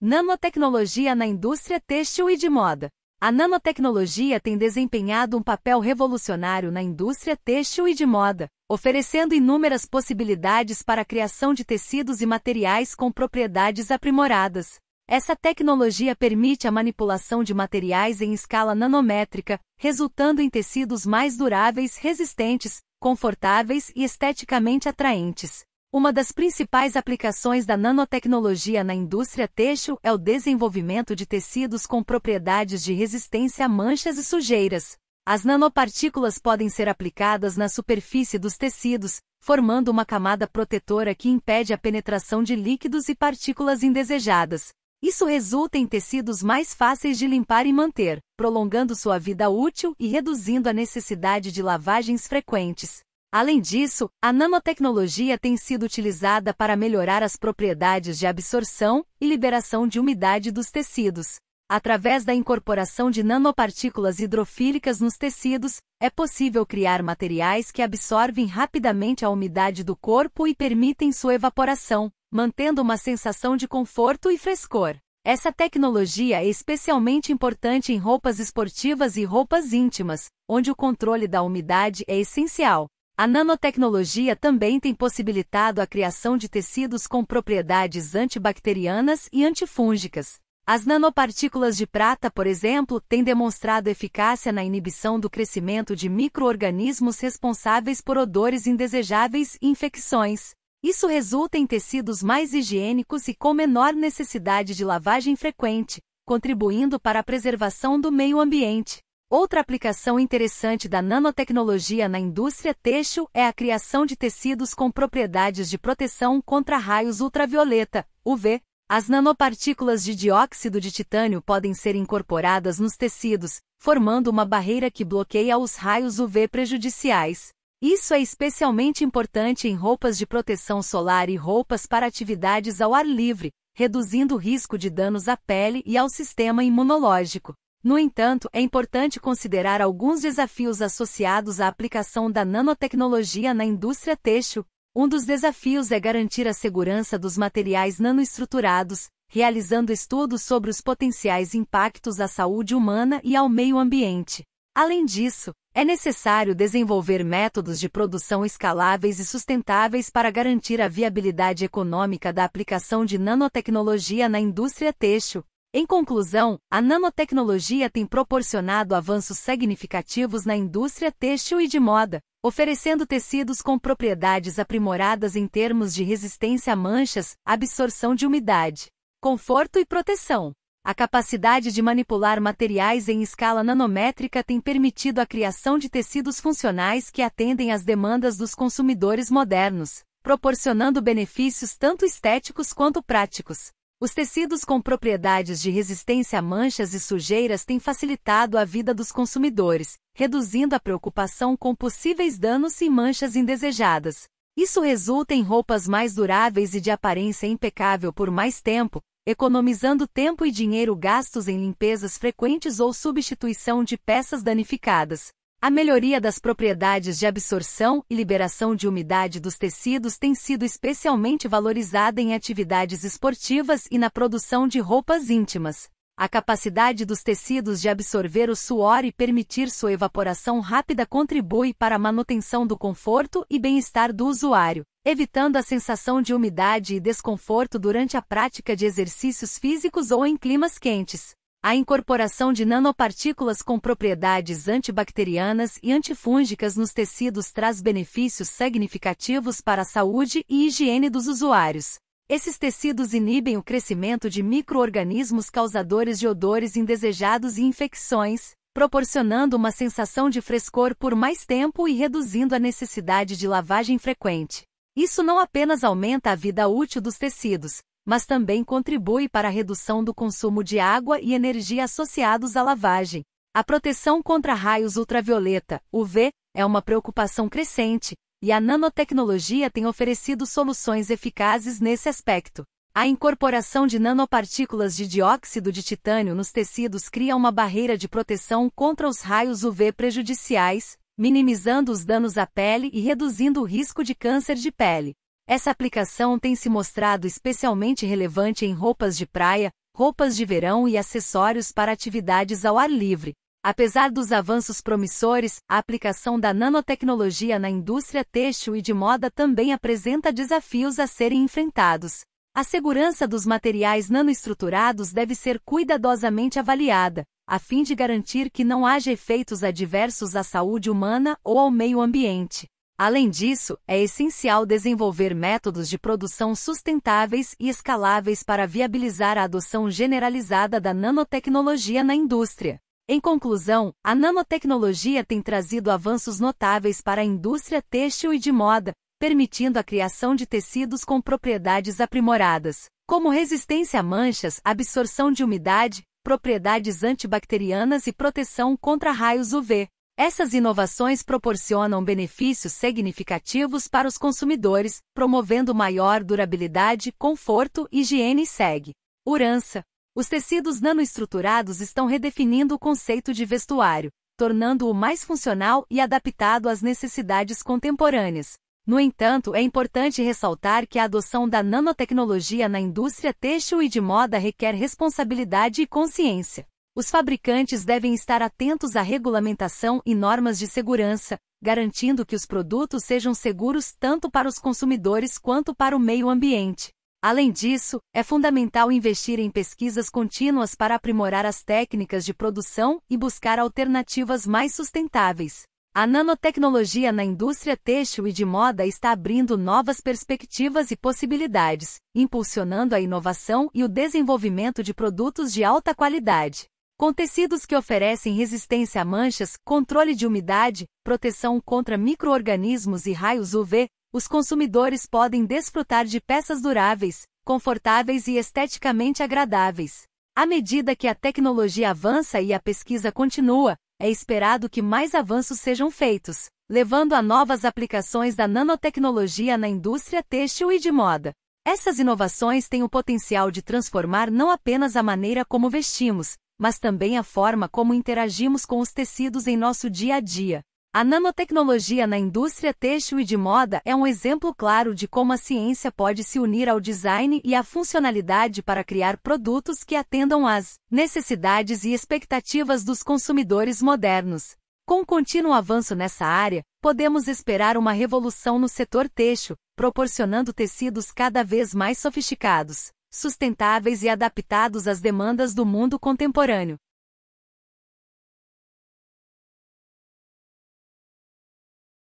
Nanotecnologia na indústria têxtil e de moda. A nanotecnologia tem desempenhado um papel revolucionário na indústria têxtil e de moda, oferecendo inúmeras possibilidades para a criação de tecidos e materiais com propriedades aprimoradas. Essa tecnologia permite a manipulação de materiais em escala nanométrica, resultando em tecidos mais duráveis, resistentes, confortáveis e esteticamente atraentes. Uma das principais aplicações da nanotecnologia na indústria têxtil é o desenvolvimento de tecidos com propriedades de resistência a manchas e sujeiras. As nanopartículas podem ser aplicadas na superfície dos tecidos, formando uma camada protetora que impede a penetração de líquidos e partículas indesejadas. Isso resulta em tecidos mais fáceis de limpar e manter, prolongando sua vida útil e reduzindo a necessidade de lavagens frequentes. Além disso, a nanotecnologia tem sido utilizada para melhorar as propriedades de absorção e liberação de umidade dos tecidos. Através da incorporação de nanopartículas hidrofílicas nos tecidos, é possível criar materiais que absorvem rapidamente a umidade do corpo e permitem sua evaporação, mantendo uma sensação de conforto e frescor. Essa tecnologia é especialmente importante em roupas esportivas e roupas íntimas, onde o controle da umidade é essencial. A nanotecnologia também tem possibilitado a criação de tecidos com propriedades antibacterianas e antifúngicas. As nanopartículas de prata, por exemplo, têm demonstrado eficácia na inibição do crescimento de microorganismos responsáveis por odores indesejáveis e infecções. Isso resulta em tecidos mais higiênicos e com menor necessidade de lavagem frequente, contribuindo para a preservação do meio ambiente. Outra aplicação interessante da nanotecnologia na indústria têxtil é a criação de tecidos com propriedades de proteção contra raios ultravioleta, UV. As nanopartículas de dióxido de titânio podem ser incorporadas nos tecidos, formando uma barreira que bloqueia os raios UV prejudiciais. Isso é especialmente importante em roupas de proteção solar e roupas para atividades ao ar livre, reduzindo o risco de danos à pele e ao sistema imunológico. No entanto, é importante considerar alguns desafios associados à aplicação da nanotecnologia na indústria têxtil. Um dos desafios é garantir a segurança dos materiais nanoestruturados, realizando estudos sobre os potenciais impactos à saúde humana e ao meio ambiente. Além disso, é necessário desenvolver métodos de produção escaláveis e sustentáveis para garantir a viabilidade econômica da aplicação de nanotecnologia na indústria têxtil. Em conclusão, a nanotecnologia tem proporcionado avanços significativos na indústria têxtil e de moda, oferecendo tecidos com propriedades aprimoradas em termos de resistência a manchas, absorção de umidade, conforto e proteção. A capacidade de manipular materiais em escala nanométrica tem permitido a criação de tecidos funcionais que atendem às demandas dos consumidores modernos, proporcionando benefícios tanto estéticos quanto práticos. Os tecidos com propriedades de resistência a manchas e sujeiras têm facilitado a vida dos consumidores, reduzindo a preocupação com possíveis danos e manchas indesejadas. Isso resulta em roupas mais duráveis e de aparência impecável por mais tempo, economizando tempo e dinheiro gastos em limpezas frequentes ou substituição de peças danificadas. A melhoria das propriedades de absorção e liberação de umidade dos tecidos tem sido especialmente valorizada em atividades esportivas e na produção de roupas íntimas. A capacidade dos tecidos de absorver o suor e permitir sua evaporação rápida contribui para a manutenção do conforto e bem-estar do usuário, evitando a sensação de umidade e desconforto durante a prática de exercícios físicos ou em climas quentes. A incorporação de nanopartículas com propriedades antibacterianas e antifúngicas nos tecidos traz benefícios significativos para a saúde e higiene dos usuários. Esses tecidos inibem o crescimento de microorganismos causadores de odores indesejados e infecções, proporcionando uma sensação de frescor por mais tempo e reduzindo a necessidade de lavagem frequente. Isso não apenas aumenta a vida útil dos tecidos, mas também contribui para a redução do consumo de água e energia associados à lavagem. A proteção contra raios ultravioleta, UV, é uma preocupação crescente, e a nanotecnologia tem oferecido soluções eficazes nesse aspecto. A incorporação de nanopartículas de dióxido de titânio nos tecidos cria uma barreira de proteção contra os raios UV prejudiciais, minimizando os danos à pele e reduzindo o risco de câncer de pele. Essa aplicação tem se mostrado especialmente relevante em roupas de praia, roupas de verão e acessórios para atividades ao ar livre. Apesar dos avanços promissores, a aplicação da nanotecnologia na indústria têxtil e de moda também apresenta desafios a serem enfrentados. A segurança dos materiais nanoestruturados deve ser cuidadosamente avaliada, a fim de garantir que não haja efeitos adversos à saúde humana ou ao meio ambiente. Além disso, é essencial desenvolver métodos de produção sustentáveis e escaláveis para viabilizar a adoção generalizada da nanotecnologia na indústria. Em conclusão, a nanotecnologia tem trazido avanços notáveis para a indústria têxtil e de moda, permitindo a criação de tecidos com propriedades aprimoradas, como resistência a manchas, absorção de umidade, propriedades antibacterianas e proteção contra raios UV. Essas inovações proporcionam benefícios significativos para os consumidores, promovendo maior durabilidade, conforto, higiene e seg. Urança. Os tecidos nanoestruturados estão redefinindo o conceito de vestuário, tornando-o mais funcional e adaptado às necessidades contemporâneas. No entanto, é importante ressaltar que a adoção da nanotecnologia na indústria têxtil e de moda requer responsabilidade e consciência. Os fabricantes devem estar atentos à regulamentação e normas de segurança, garantindo que os produtos sejam seguros tanto para os consumidores quanto para o meio ambiente. Além disso, é fundamental investir em pesquisas contínuas para aprimorar as técnicas de produção e buscar alternativas mais sustentáveis. A nanotecnologia na indústria têxtil e de moda está abrindo novas perspectivas e possibilidades, impulsionando a inovação e o desenvolvimento de produtos de alta qualidade com tecidos que oferecem resistência a manchas, controle de umidade, proteção contra microorganismos e raios UV, os consumidores podem desfrutar de peças duráveis, confortáveis e esteticamente agradáveis. À medida que a tecnologia avança e a pesquisa continua, é esperado que mais avanços sejam feitos, levando a novas aplicações da nanotecnologia na indústria têxtil e de moda. Essas inovações têm o potencial de transformar não apenas a maneira como vestimos, mas também a forma como interagimos com os tecidos em nosso dia a dia. A nanotecnologia na indústria têxtil e de moda é um exemplo claro de como a ciência pode se unir ao design e à funcionalidade para criar produtos que atendam às necessidades e expectativas dos consumidores modernos. Com o contínuo avanço nessa área, podemos esperar uma revolução no setor têxtil, proporcionando tecidos cada vez mais sofisticados, sustentáveis e adaptados às demandas do mundo contemporâneo.